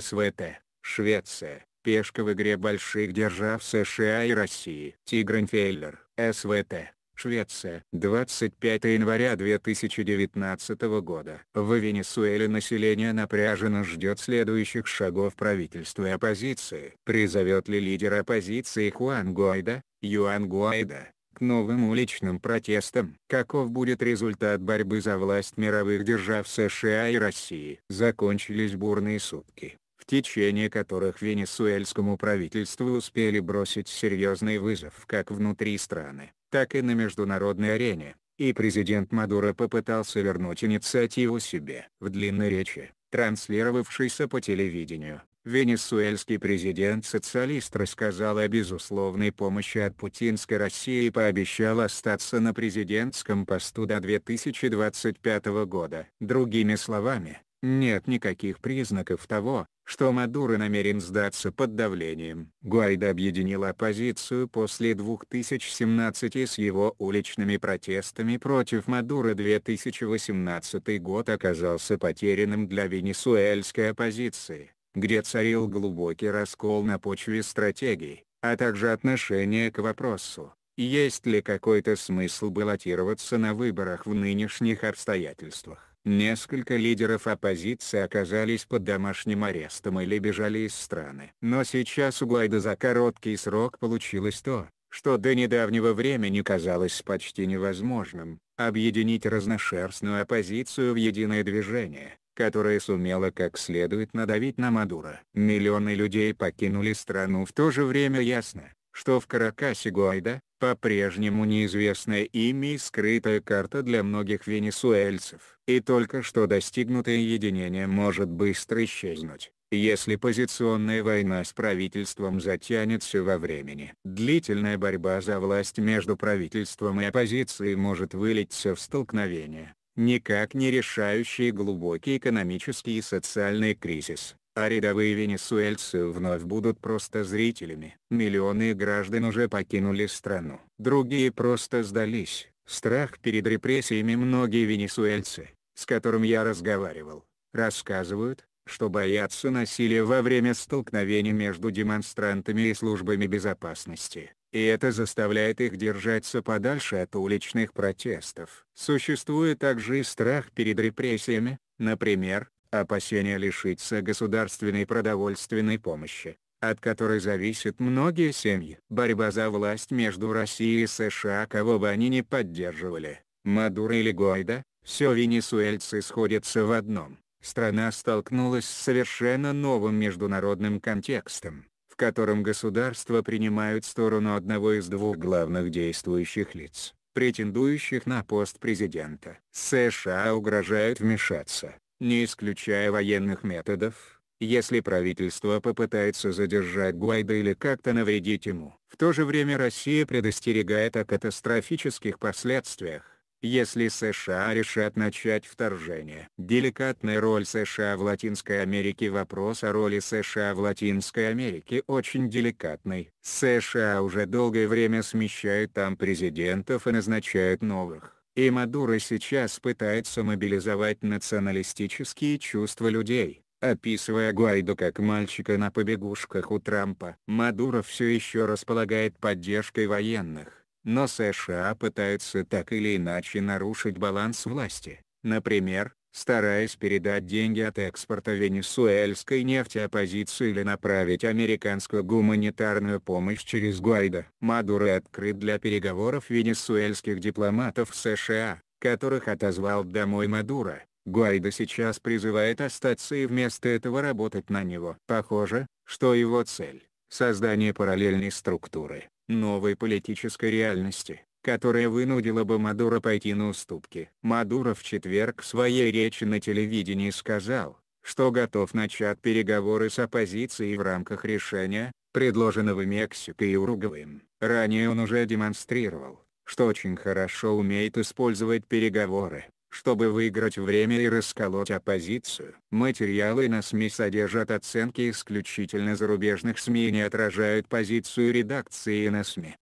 СВТ, Швеция, пешка в игре больших держав США и России. Тигренфейлер, СВТ, Швеция. 25 января 2019 года. В Венесуэле население напряженно ждет следующих шагов правительства и оппозиции. Призовет ли лидер оппозиции Хуан Гуайда, Юан Гуайда, к новым уличным протестам. Каков будет результат борьбы за власть мировых держав США и России? Закончились бурные сутки в течение которых венесуэльскому правительству успели бросить серьезный вызов как внутри страны, так и на международной арене, и президент Мадуро попытался вернуть инициативу себе. В длинной речи, транслировавшейся по телевидению, Венесуэльский президент-социалист рассказал о безусловной помощи от путинской России и пообещал остаться на президентском посту до 2025 года. Другими словами, нет никаких признаков того, что Мадуро намерен сдаться под давлением. Гуайда объединил оппозицию после 2017 с его уличными протестами против Мадуро 2018 год оказался потерянным для венесуэльской оппозиции где царил глубокий раскол на почве стратегий, а также отношение к вопросу, есть ли какой-то смысл баллотироваться на выборах в нынешних обстоятельствах. Несколько лидеров оппозиции оказались под домашним арестом или бежали из страны. Но сейчас у Гуайда за короткий срок получилось то, что до недавнего времени казалось почти невозможным, объединить разношерстную оппозицию в единое движение, которая сумела как следует надавить на Мадура. Миллионы людей покинули страну в то же время ясно, что в Каракасе Гуайда, по-прежнему неизвестное имя и скрытая карта для многих венесуэльцев. И только что достигнутое единение может быстро исчезнуть, если позиционная война с правительством затянется во времени. Длительная борьба за власть между правительством и оппозицией может вылиться в столкновение, никак не решающий глубокий экономический и социальный кризис, а рядовые венесуэльцы вновь будут просто зрителями. Миллионы граждан уже покинули страну. Другие просто сдались. Страх перед репрессиями многие венесуэльцы, с которыми я разговаривал, рассказывают, что боятся насилия во время столкновений между демонстрантами и службами безопасности и это заставляет их держаться подальше от уличных протестов. Существует также и страх перед репрессиями, например, опасение лишиться государственной продовольственной помощи, от которой зависят многие семьи. Борьба за власть между Россией и США кого бы они ни поддерживали, Мадуро или Гойда, все венесуэльцы сходятся в одном. Страна столкнулась с совершенно новым международным контекстом, в котором государства принимают сторону одного из двух главных действующих лиц, претендующих на пост президента. США угрожают вмешаться, не исключая военных методов, если правительство попытается задержать Гуайда или как-то навредить ему. В то же время Россия предостерегает о катастрофических последствиях, если США решат начать вторжение. Деликатная роль США в Латинской Америке Вопрос о роли США в Латинской Америке очень деликатный. США уже долгое время смещают там президентов и назначают новых. И Мадуро сейчас пытается мобилизовать националистические чувства людей, описывая Гуайдо как мальчика на побегушках у Трампа. Мадуро все еще располагает поддержкой военных, но США пытаются так или иначе нарушить баланс власти, например, стараясь передать деньги от экспорта венесуэльской нефти оппозиции или направить американскую гуманитарную помощь через Гуайда. Мадуро открыт для переговоров венесуэльских дипломатов США, которых отозвал домой Мадуро. Гуайда сейчас призывает остаться и вместо этого работать на него. Похоже, что его цель — создание параллельной структуры, новой политической реальности, которая вынудила бы Мадура пойти на уступки. Мадуро в четверг в своей речи на телевидении сказал, что готов начать переговоры с оппозицией в рамках решения, предложенного Мексикой и Уругваем. Ранее он уже демонстрировал, что очень хорошо умеет использовать переговоры чтобы выиграть время и расколоть оппозицию. Материалы на СМИ содержат оценки исключительно зарубежных СМИ и не отражают позицию редакции на СМИ.